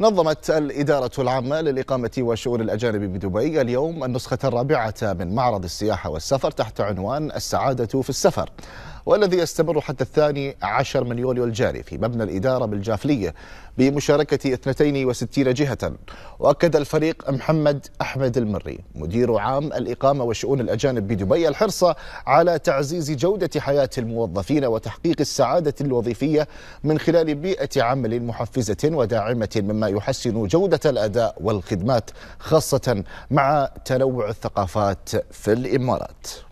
نظمت الإدارة العامة للإقامة وشؤون الأجانب بدبي اليوم النسخة الرابعة من معرض السياحة والسفر تحت عنوان السعادة في السفر والذي يستمر حتى الثاني عشر من يوليو الجاري في مبنى الإدارة بالجافلية بمشاركة 62 جهة وأكد الفريق محمد أحمد المري مدير عام الإقامة وشؤون الأجانب بدبي الحرص على تعزيز جودة حياة الموظفين وتحقيق السعادة الوظيفية من خلال بيئة عمل محفزة وداعمة مما يحسن جودة الأداء والخدمات خاصة مع تنوع الثقافات في الإمارات